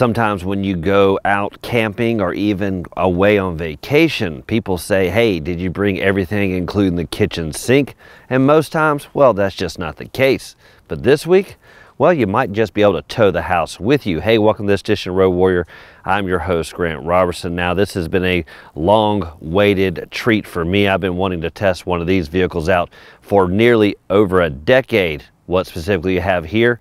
sometimes when you go out camping or even away on vacation, people say, hey, did you bring everything, including the kitchen sink? And most times, well, that's just not the case. But this week, well, you might just be able to tow the house with you. Hey, welcome to this edition of Road Warrior. I'm your host, Grant Robertson. Now, this has been a long-waited treat for me. I've been wanting to test one of these vehicles out for nearly over a decade. What specifically you have here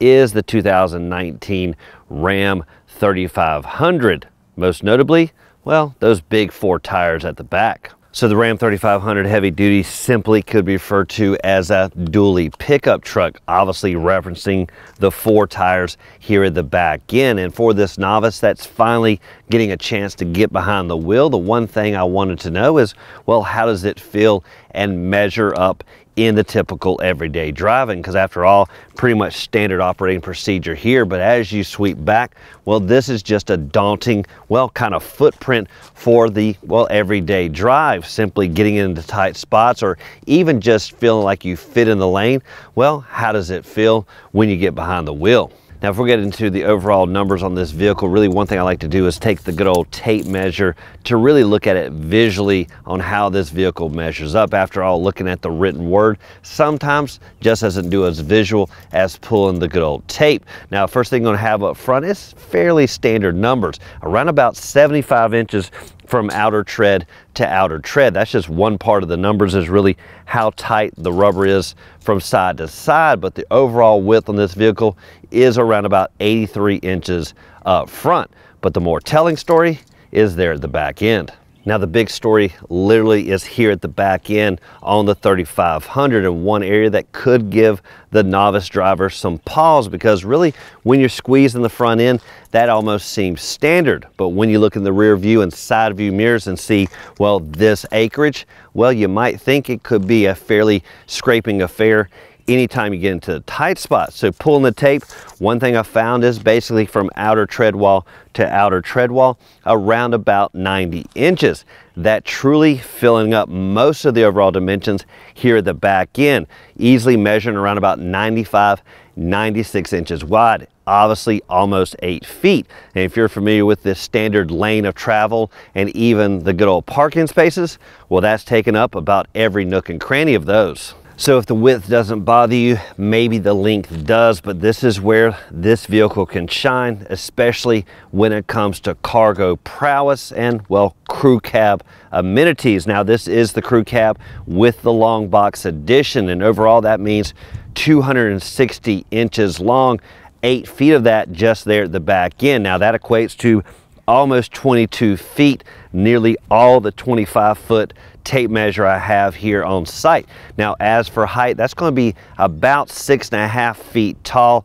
is the 2019 Ram 3500. Most notably, well, those big four tires at the back. So the Ram 3500 heavy duty simply could be referred to as a dually pickup truck, obviously referencing the four tires here at the back end. And for this novice that's finally getting a chance to get behind the wheel, the one thing I wanted to know is, well, how does it feel and measure up in the typical everyday driving because after all, pretty much standard operating procedure here. But as you sweep back, well, this is just a daunting, well, kind of footprint for the, well, everyday drive. Simply getting into tight spots or even just feeling like you fit in the lane. Well, how does it feel when you get behind the wheel? Now, if we get into the overall numbers on this vehicle, really one thing I like to do is take the good old tape measure to really look at it visually on how this vehicle measures up. After all, looking at the written word sometimes just doesn't do as visual as pulling the good old tape. Now, first thing you're gonna have up front is fairly standard numbers, around about 75 inches from outer tread to outer tread. That's just one part of the numbers is really how tight the rubber is from side to side, but the overall width on this vehicle is around about 83 inches up front. But the more telling story is there at the back end. Now the big story literally is here at the back end on the 3500 and one area that could give the novice driver some pause because really when you're squeezing the front end, that almost seems standard. But when you look in the rear view and side view mirrors and see, well, this acreage, well, you might think it could be a fairly scraping affair anytime you get into a tight spot. So pulling the tape, one thing I found is basically from outer treadwall to outer treadwall, around about 90 inches. That truly filling up most of the overall dimensions here at the back end, easily measuring around about 95, 96 inches wide obviously almost eight feet. And if you're familiar with the standard lane of travel and even the good old parking spaces, well, that's taken up about every nook and cranny of those. So if the width doesn't bother you, maybe the length does, but this is where this vehicle can shine, especially when it comes to cargo prowess and, well, crew cab amenities. Now, this is the crew cab with the long box addition, and overall that means 260 inches long, eight feet of that just there at the back end. Now, that equates to almost 22 feet, nearly all the 25 foot tape measure I have here on site. Now, as for height, that's gonna be about six and a half feet tall.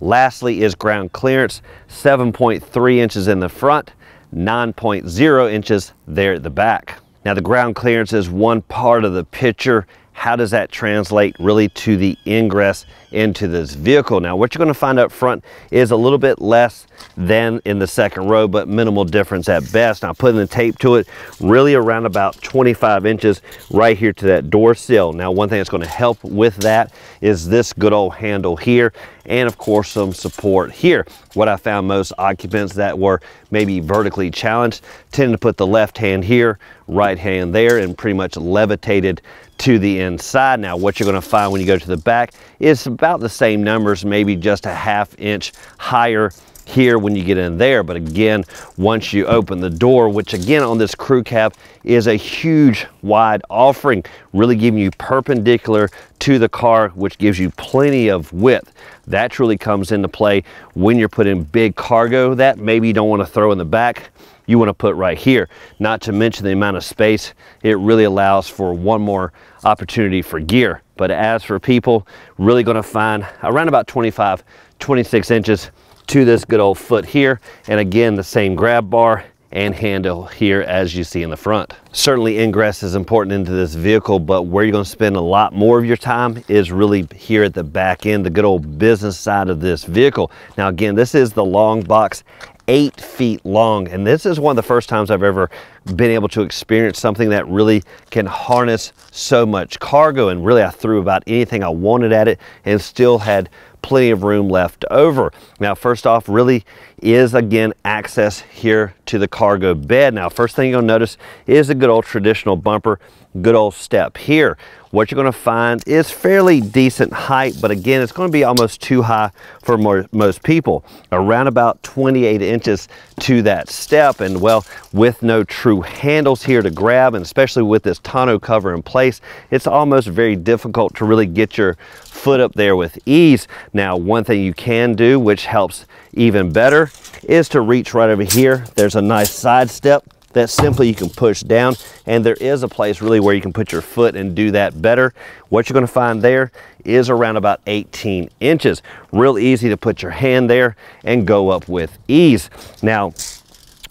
Lastly is ground clearance, 7.3 inches in the front, 9.0 inches there at the back. Now the ground clearance is one part of the picture how does that translate really to the ingress into this vehicle? Now, what you're gonna find up front is a little bit less than in the second row, but minimal difference at best. Now, putting the tape to it, really around about 25 inches right here to that door sill. Now, one thing that's gonna help with that is this good old handle here and of course some support here. What I found most occupants that were maybe vertically challenged tend to put the left hand here, right hand there, and pretty much levitated to the inside. Now what you're gonna find when you go to the back is about the same numbers, maybe just a half inch higher here when you get in there. But again, once you open the door, which again on this crew cab is a huge wide offering, really giving you perpendicular to the car, which gives you plenty of width. That truly comes into play when you're putting big cargo that maybe you don't want to throw in the back you want to put right here. Not to mention the amount of space, it really allows for one more opportunity for gear. But as for people, really going to find around about 25, 26 inches to this good old foot here. And again, the same grab bar and handle here as you see in the front. Certainly ingress is important into this vehicle, but where you're gonna spend a lot more of your time is really here at the back end, the good old business side of this vehicle. Now again, this is the long box eight feet long. And this is one of the first times I've ever been able to experience something that really can harness so much cargo. And really I threw about anything I wanted at it and still had plenty of room left over. Now, first off, really is again access here to the cargo bed. Now, first thing you'll notice is a good old traditional bumper, good old step here what you're gonna find is fairly decent height, but again, it's gonna be almost too high for more, most people, around about 28 inches to that step. And well, with no true handles here to grab, and especially with this tonneau cover in place, it's almost very difficult to really get your foot up there with ease. Now, one thing you can do, which helps even better, is to reach right over here. There's a nice side step that simply you can push down. And there is a place really where you can put your foot and do that better. What you're gonna find there is around about 18 inches. Real easy to put your hand there and go up with ease. Now,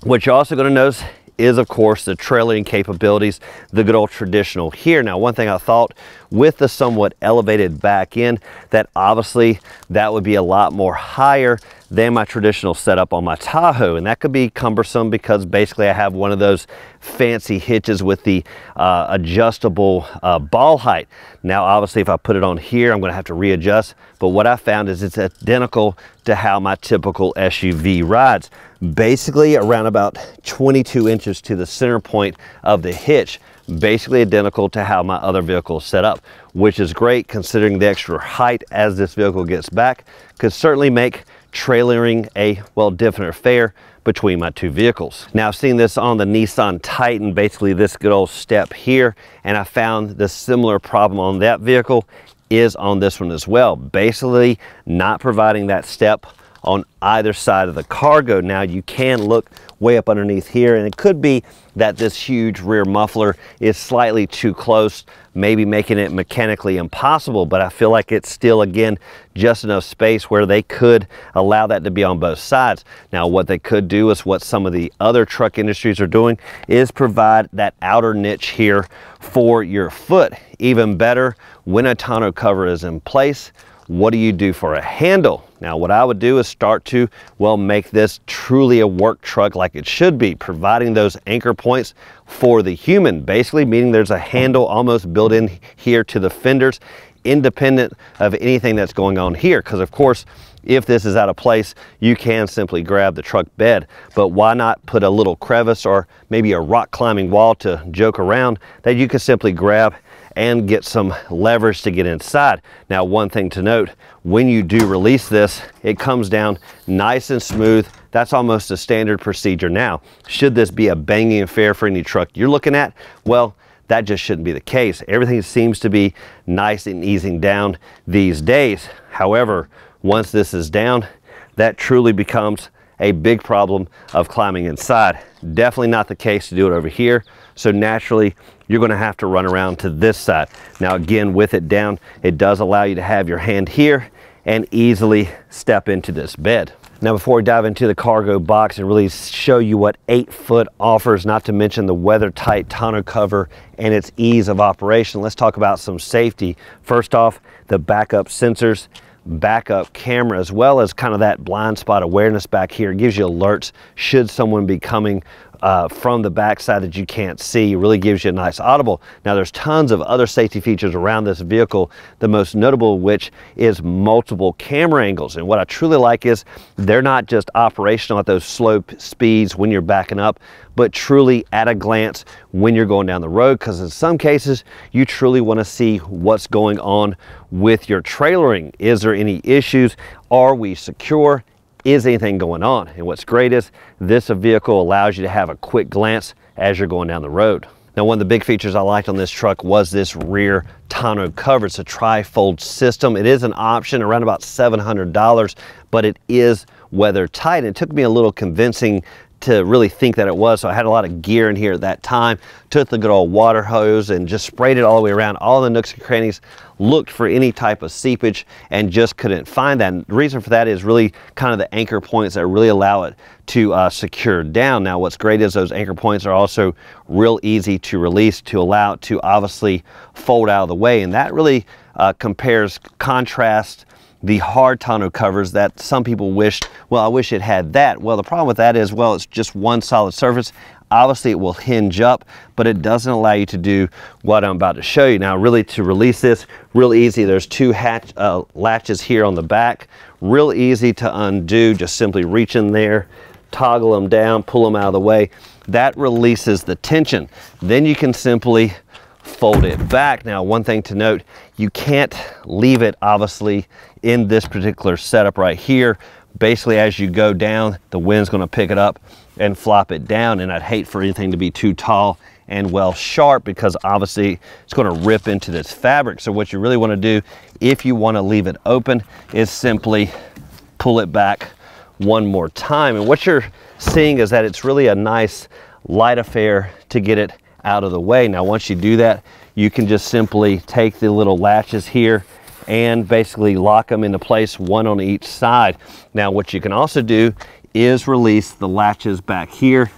what you're also gonna notice is of course the trailing capabilities, the good old traditional here. Now, one thing I thought with the somewhat elevated back end, that obviously that would be a lot more higher than my traditional setup on my Tahoe. And that could be cumbersome because basically I have one of those fancy hitches with the uh, adjustable uh, ball height. Now, obviously if I put it on here, I'm gonna have to readjust. But what I found is it's identical to how my typical SUV rides. Basically around about 22 inches to the center point of the hitch basically identical to how my other vehicle is set up, which is great considering the extra height as this vehicle gets back could certainly make trailering a, well, different affair between my two vehicles. Now I've seen this on the Nissan Titan, basically this good old step here, and I found the similar problem on that vehicle is on this one as well. Basically not providing that step on either side of the cargo. Now you can look way up underneath here. And it could be that this huge rear muffler is slightly too close, maybe making it mechanically impossible, but I feel like it's still, again, just enough space where they could allow that to be on both sides. Now, what they could do is what some of the other truck industries are doing is provide that outer niche here for your foot. Even better, when a tonneau cover is in place, what do you do for a handle? Now, what I would do is start to, well, make this truly a work truck like it should be, providing those anchor points for the human, basically meaning there's a handle almost built in here to the fenders, independent of anything that's going on here. Because of course, if this is out of place, you can simply grab the truck bed, but why not put a little crevice or maybe a rock climbing wall to joke around that you could simply grab and get some leverage to get inside. Now, one thing to note, when you do release this, it comes down nice and smooth. That's almost a standard procedure now. Should this be a banging affair for any truck you're looking at? Well, that just shouldn't be the case. Everything seems to be nice and easing down these days. However, once this is down, that truly becomes a big problem of climbing inside. Definitely not the case to do it over here. So naturally, you're gonna have to run around to this side. Now again, with it down, it does allow you to have your hand here and easily step into this bed. Now before we dive into the cargo box and really show you what eight foot offers, not to mention the weather tight tonneau cover and its ease of operation, let's talk about some safety. First off, the backup sensors backup camera as well as kind of that blind spot awareness back here. It gives you alerts should someone be coming uh, from the backside that you can't see. It really gives you a nice audible. Now there's tons of other safety features around this vehicle, the most notable of which is multiple camera angles. And what I truly like is they're not just operational at those slow speeds when you're backing up, but truly at a glance when you're going down the road. Because in some cases, you truly want to see what's going on with your trailering. Is there any issues? Are we secure? Is anything going on? And what's great is this vehicle allows you to have a quick glance as you're going down the road. Now, one of the big features I liked on this truck was this rear tonneau cover. It's a tri-fold system. It is an option around about $700, but it is weather tight. It took me a little convincing to really think that it was. So I had a lot of gear in here at that time. Took the good old water hose and just sprayed it all the way around, all the nooks and crannies, looked for any type of seepage and just couldn't find that. And the reason for that is really kind of the anchor points that really allow it to uh, secure down. Now what's great is those anchor points are also real easy to release to allow it to obviously fold out of the way. And that really uh, compares contrast the hard tonneau covers that some people wished, well, I wish it had that. Well, the problem with that is, well, it's just one solid surface. Obviously it will hinge up, but it doesn't allow you to do what I'm about to show you. Now really to release this, real easy. There's two hatch, uh, latches here on the back. Real easy to undo, just simply reach in there, toggle them down, pull them out of the way. That releases the tension. Then you can simply fold it back. Now, one thing to note you can't leave it obviously in this particular setup right here. Basically, as you go down, the wind's gonna pick it up and flop it down. And I'd hate for anything to be too tall and well sharp because obviously it's going to rip into this fabric. So what you really want to do if you want to leave it open is simply pull it back one more time. And what you're seeing is that it's really a nice light affair to get it out of the way. Now once you do that, you can just simply take the little latches here and basically lock them into place, one on each side. Now, what you can also do is release the latches back here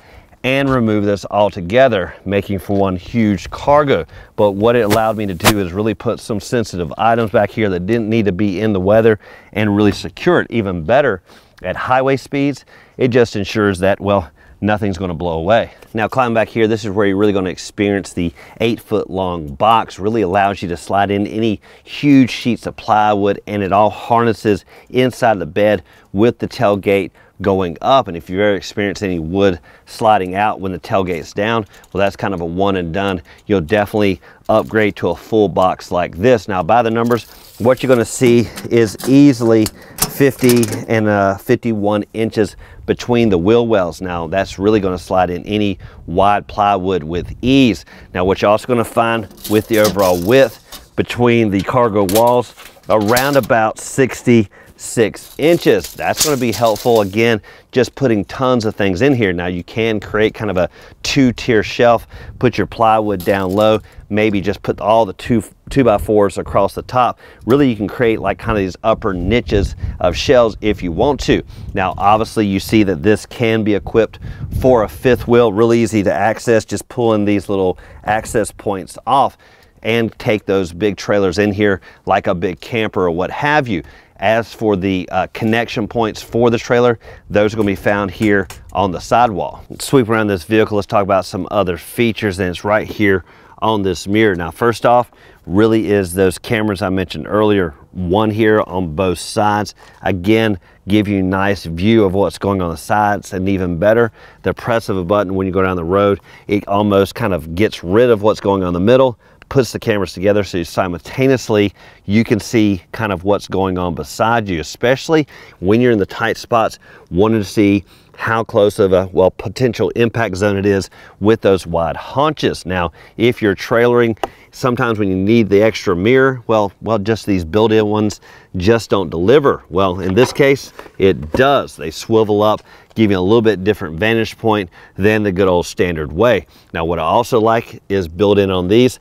and remove this altogether, making for one huge cargo. But what it allowed me to do is really put some sensitive items back here that didn't need to be in the weather and really secure it even better at highway speeds. It just ensures that, well, nothing's gonna blow away. Now climb back here, this is where you're really gonna experience the eight foot long box, really allows you to slide in any huge sheets of plywood and it all harnesses inside the bed with the tailgate going up. And if you've ever experienced any wood sliding out when the tailgate's down, well, that's kind of a one and done. You'll definitely upgrade to a full box like this. Now, by the numbers, what you're gonna see is easily 50 and uh, 51 inches between the wheel wells. Now, that's really gonna slide in any wide plywood with ease. Now, what you're also gonna find with the overall width between the cargo walls, around about 60 six inches. That's gonna be helpful, again, just putting tons of things in here. Now you can create kind of a two-tier shelf, put your plywood down low, maybe just put all the two, two by fours across the top. Really, you can create like kind of these upper niches of shelves if you want to. Now, obviously you see that this can be equipped for a fifth wheel, really easy to access, just pulling these little access points off and take those big trailers in here like a big camper or what have you. As for the uh, connection points for the trailer, those are gonna be found here on the sidewall. sweep around this vehicle, let's talk about some other features and it's right here on this mirror. Now, first off, really is those cameras I mentioned earlier, one here on both sides. Again, give you a nice view of what's going on the sides and even better, the press of a button when you go down the road, it almost kind of gets rid of what's going on the middle, puts the cameras together so you simultaneously you can see kind of what's going on beside you, especially when you're in the tight spots, wanting to see how close of a, well, potential impact zone it is with those wide haunches. Now, if you're trailering, sometimes when you need the extra mirror, well, well, just these built-in ones just don't deliver. Well, in this case, it does. They swivel up, give you a little bit different vantage point than the good old standard way. Now, what I also like is built in on these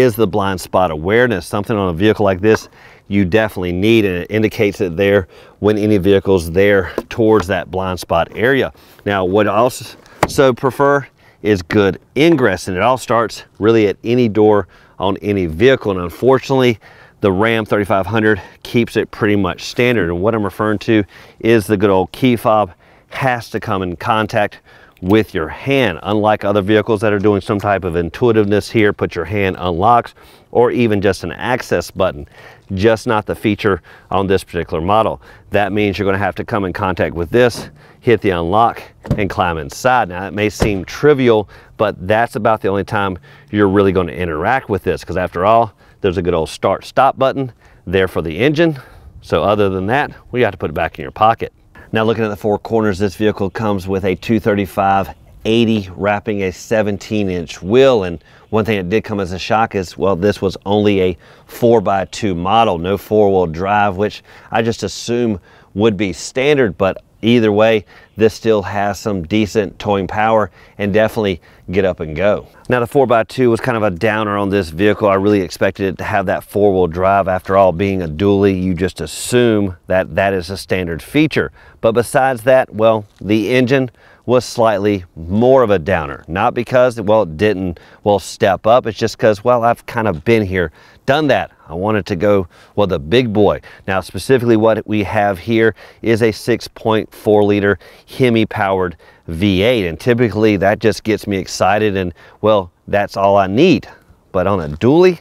is the blind spot awareness. Something on a vehicle like this you definitely need and it indicates it there when any vehicle's there towards that blind spot area. Now what I also prefer is good ingress and it all starts really at any door on any vehicle and unfortunately the Ram 3500 keeps it pretty much standard and what I'm referring to is the good old key fob has to come in contact with your hand. Unlike other vehicles that are doing some type of intuitiveness here, put your hand unlocks, or even just an access button. Just not the feature on this particular model. That means you're gonna have to come in contact with this, hit the unlock, and climb inside. Now, it may seem trivial, but that's about the only time you're really gonna interact with this, because after all, there's a good old start-stop button there for the engine. So other than that, we got to put it back in your pocket. Now looking at the four corners, this vehicle comes with a 235 80 wrapping a 17 inch wheel. And one thing that did come as a shock is, well, this was only a four x two model, no four wheel drive, which I just assume would be standard, but Either way, this still has some decent towing power and definitely get up and go. Now the 4x2 was kind of a downer on this vehicle. I really expected it to have that four wheel drive. After all, being a dually, you just assume that that is a standard feature. But besides that, well, the engine was slightly more of a downer. Not because, well, it didn't, well, step up. It's just because, well, I've kind of been here done that. I wanted to go, well, the big boy. Now, specifically what we have here is a 6.4 liter Hemi powered V8. And typically that just gets me excited and well, that's all I need. But on a dually,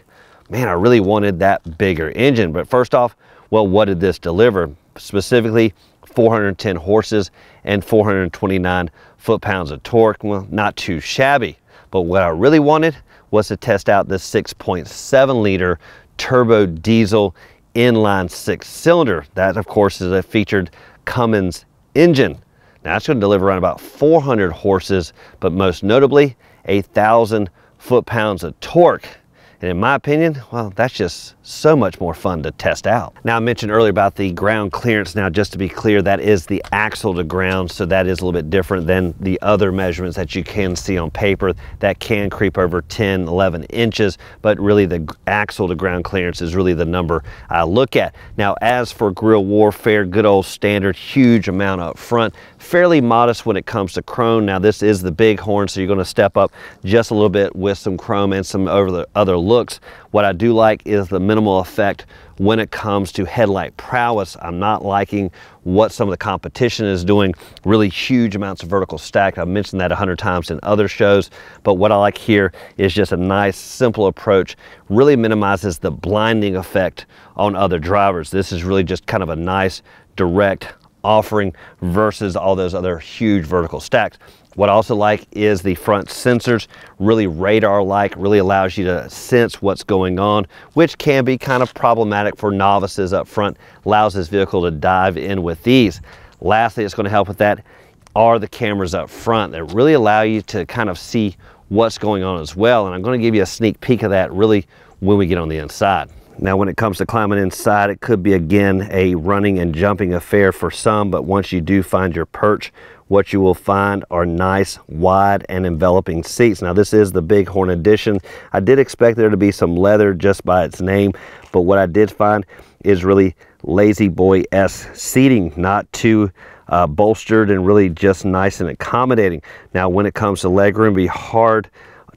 man, I really wanted that bigger engine. But first off, well, what did this deliver? Specifically, 410 horses and 429 foot-pounds of torque. Well, not too shabby. But what I really wanted was to test out this 6.7 liter turbo diesel inline six cylinder. That of course is a featured Cummins engine. Now that's gonna deliver around about 400 horses, but most notably, 1,000 foot-pounds of torque. And in my opinion, well, that's just so much more fun to test out. Now I mentioned earlier about the ground clearance. Now, just to be clear, that is the axle to ground. So that is a little bit different than the other measurements that you can see on paper that can creep over 10, 11 inches. But really the axle to ground clearance is really the number I look at. Now, as for grill warfare, good old standard, huge amount up front fairly modest when it comes to chrome. Now this is the big horn, so you're gonna step up just a little bit with some chrome and some over the other looks. What I do like is the minimal effect when it comes to headlight prowess. I'm not liking what some of the competition is doing, really huge amounts of vertical stack. I've mentioned that a hundred times in other shows, but what I like here is just a nice, simple approach, really minimizes the blinding effect on other drivers. This is really just kind of a nice, direct offering versus all those other huge vertical stacks. What I also like is the front sensors, really radar-like, really allows you to sense what's going on, which can be kind of problematic for novices up front, allows this vehicle to dive in with these. Lastly, it's gonna help with that are the cameras up front that really allow you to kind of see what's going on as well. And I'm gonna give you a sneak peek of that really when we get on the inside. Now when it comes to climbing inside, it could be again a running and jumping affair for some, but once you do find your perch, what you will find are nice, wide, and enveloping seats. Now this is the Bighorn Edition. I did expect there to be some leather just by its name, but what I did find is really lazy boy s seating, not too uh, bolstered and really just nice and accommodating. Now when it comes to legroom, be hard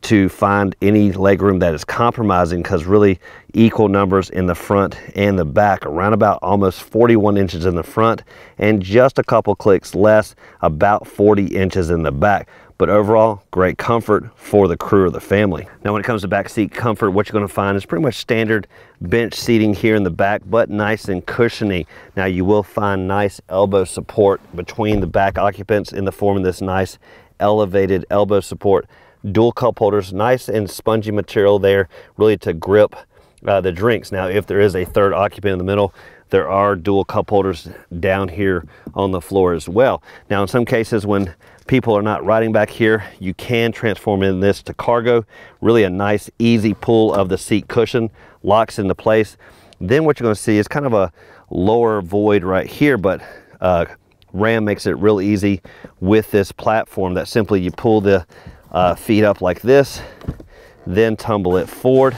to find any legroom that is compromising because really equal numbers in the front and the back, around about almost 41 inches in the front and just a couple clicks less, about 40 inches in the back. But overall, great comfort for the crew or the family. Now when it comes to back seat comfort, what you're gonna find is pretty much standard bench seating here in the back, but nice and cushiony. Now you will find nice elbow support between the back occupants in the form of this nice elevated elbow support dual cup holders, nice and spongy material there, really to grip uh, the drinks. Now, if there is a third occupant in the middle, there are dual cup holders down here on the floor as well. Now, in some cases, when people are not riding back here, you can transform in this to cargo. Really a nice, easy pull of the seat cushion, locks into place. Then what you're gonna see is kind of a lower void right here, but uh, Ram makes it real easy with this platform that simply you pull the uh, feet up like this, then tumble it forward.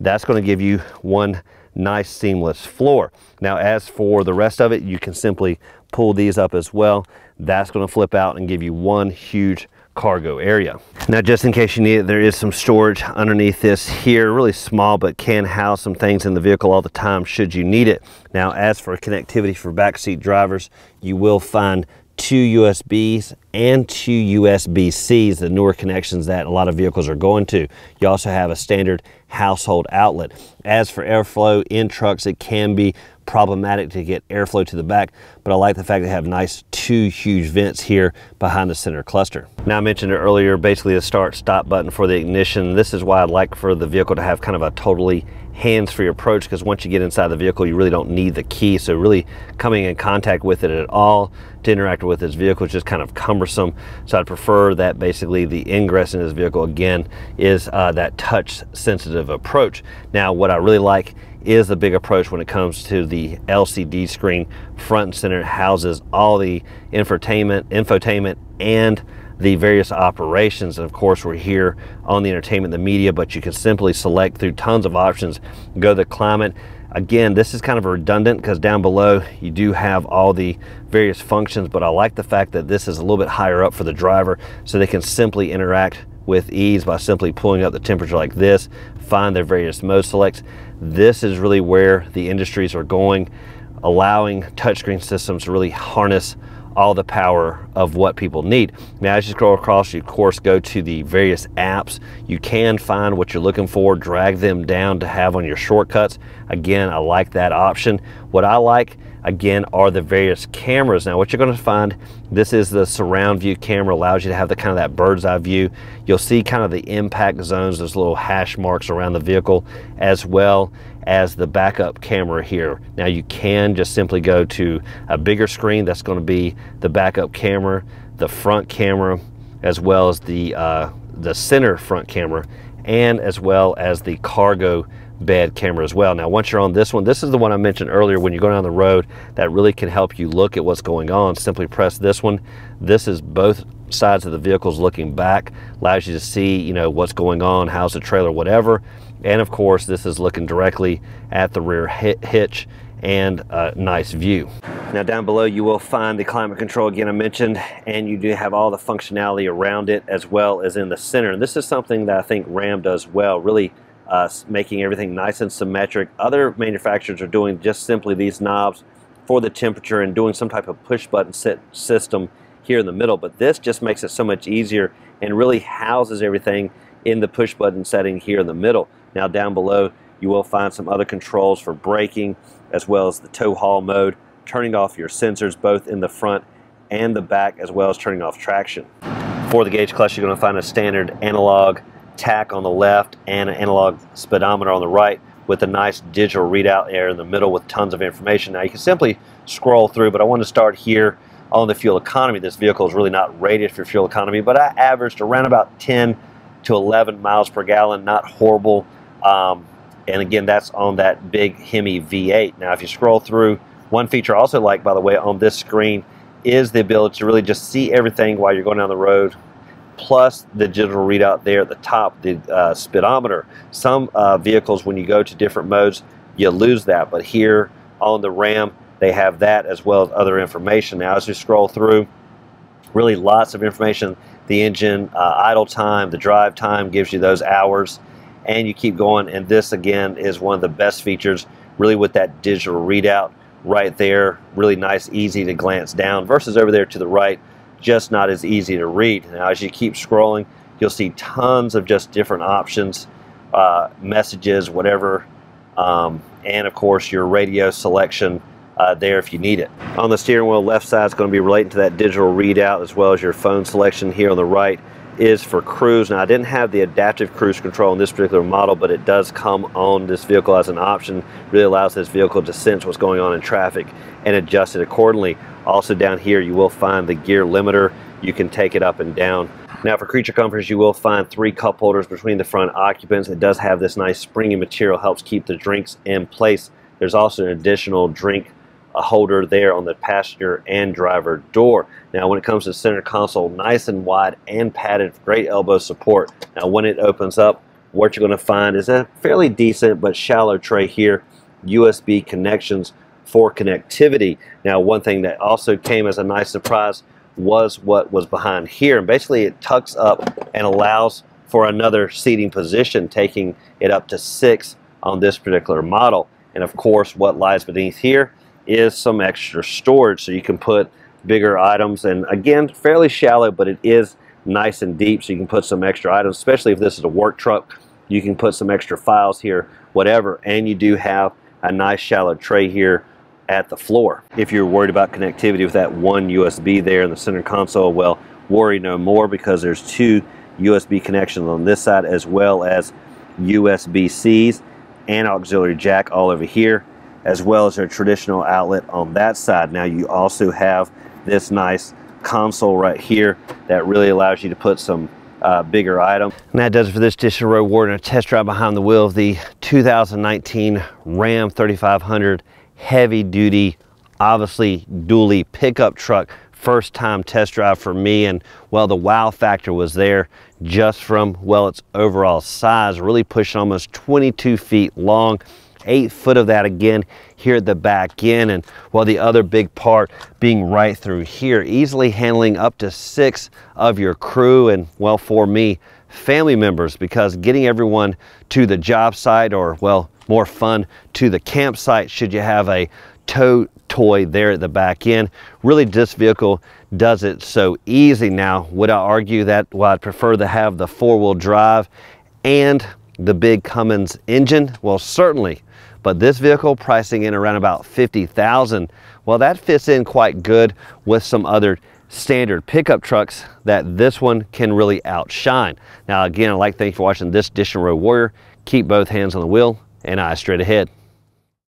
That's gonna give you one nice seamless floor. Now, as for the rest of it, you can simply pull these up as well. That's gonna flip out and give you one huge cargo area. Now, just in case you need it, there is some storage underneath this here, really small, but can house some things in the vehicle all the time should you need it. Now, as for connectivity for backseat drivers, you will find two USBs and two USB-Cs, the newer connections that a lot of vehicles are going to. You also have a standard household outlet. As for airflow in trucks, it can be problematic to get airflow to the back, but I like the fact they have nice two huge vents here behind the center cluster. Now I mentioned it earlier, basically the start stop button for the ignition. This is why I'd like for the vehicle to have kind of a totally hands-free approach because once you get inside the vehicle, you really don't need the key. So really coming in contact with it at all to interact with this vehicle is just kind of cumbersome. So I'd prefer that basically the ingress in this vehicle again is uh, that touch sensitive approach. Now, what I really like is the big approach when it comes to the LCD screen front and center. It houses all the infotainment, infotainment and the various operations. And of course, we're here on the entertainment, the media, but you can simply select through tons of options, go to the climate. Again, this is kind of redundant because down below you do have all the various functions, but I like the fact that this is a little bit higher up for the driver so they can simply interact with ease by simply pulling up the temperature like this, find their various mode selects. This is really where the industries are going, allowing touchscreen systems to really harness all the power of what people need. Now, as you scroll across, you of course go to the various apps. You can find what you're looking for, drag them down to have on your shortcuts. Again, I like that option. What I like again are the various cameras. Now what you're gonna find, this is the surround view camera, allows you to have the kind of that bird's eye view. You'll see kind of the impact zones, those little hash marks around the vehicle, as well as the backup camera here. Now you can just simply go to a bigger screen, that's gonna be the backup camera, the front camera, as well as the, uh, the center front camera, and as well as the cargo bed camera as well. Now, once you're on this one, this is the one I mentioned earlier, when you go down the road, that really can help you look at what's going on. Simply press this one. This is both sides of the vehicles looking back, allows you to see, you know, what's going on, how's the trailer, whatever. And of course, this is looking directly at the rear hitch and a nice view. Now down below you will find the climate control again I mentioned and you do have all the functionality around it as well as in the center. And this is something that I think Ram does well, really uh, making everything nice and symmetric. Other manufacturers are doing just simply these knobs for the temperature and doing some type of push button system here in the middle, but this just makes it so much easier and really houses everything in the push button setting here in the middle. Now down below, you will find some other controls for braking as well as the tow haul mode, turning off your sensors both in the front and the back as well as turning off traction. For the gauge clutch, you're gonna find a standard analog tack on the left and an analog speedometer on the right with a nice digital readout there in the middle with tons of information. Now you can simply scroll through, but I want to start here on the fuel economy. This vehicle is really not rated for fuel economy, but I averaged around about 10 to 11 miles per gallon, not horrible. Um, and again, that's on that big Hemi V8. Now, if you scroll through, one feature I also like, by the way, on this screen is the ability to really just see everything while you're going down the road plus the digital readout there at the top, the uh, speedometer. Some uh, vehicles, when you go to different modes, you lose that, but here on the RAM, they have that as well as other information. Now, as you scroll through, really lots of information. The engine uh, idle time, the drive time gives you those hours, and you keep going. And this, again, is one of the best features, really, with that digital readout right there. Really nice, easy to glance down versus over there to the right just not as easy to read. Now, as you keep scrolling, you'll see tons of just different options, uh, messages, whatever, um, and of course your radio selection uh, there if you need it. On the steering wheel left side is going to be relating to that digital readout as well as your phone selection here on the right is for cruise. Now I didn't have the adaptive cruise control in this particular model, but it does come on this vehicle as an option. Really allows this vehicle to sense what's going on in traffic and adjust it accordingly. Also down here, you will find the gear limiter. You can take it up and down. Now for creature comforts, you will find three cup holders between the front occupants. It does have this nice springy material, helps keep the drinks in place. There's also an additional drink a holder there on the passenger and driver door. Now, when it comes to the center console, nice and wide and padded, great elbow support. Now, when it opens up, what you're going to find is a fairly decent but shallow tray here, USB connections for connectivity. Now, one thing that also came as a nice surprise was what was behind here. And basically, it tucks up and allows for another seating position, taking it up to six on this particular model. And of course, what lies beneath here is some extra storage so you can put bigger items and again fairly shallow but it is nice and deep so you can put some extra items especially if this is a work truck you can put some extra files here whatever and you do have a nice shallow tray here at the floor if you're worried about connectivity with that one USB there in the center console well worry no more because there's two USB connections on this side as well as USB-Cs and auxiliary jack all over here as well as your traditional outlet on that side. Now you also have this nice console right here that really allows you to put some uh, bigger item. And that does it for this edition of Road and a test drive behind the wheel of the 2019 Ram 3500 heavy duty, obviously dually pickup truck. First time test drive for me and well, the wow factor was there just from, well, its overall size, really pushing almost 22 feet long eight foot of that again here at the back end and while the other big part being right through here, easily handling up to six of your crew and well, for me, family members because getting everyone to the job site or well, more fun to the campsite should you have a tow toy there at the back end. Really, this vehicle does it so easy. Now, would I argue that, well, I'd prefer to have the four-wheel drive and the big Cummins engine? Well, certainly, but this vehicle pricing in around about 50,000. Well, that fits in quite good with some other standard pickup trucks that this one can really outshine. Now, again, I'd like to thank you for watching this Edition Road Warrior. Keep both hands on the wheel and eyes straight ahead.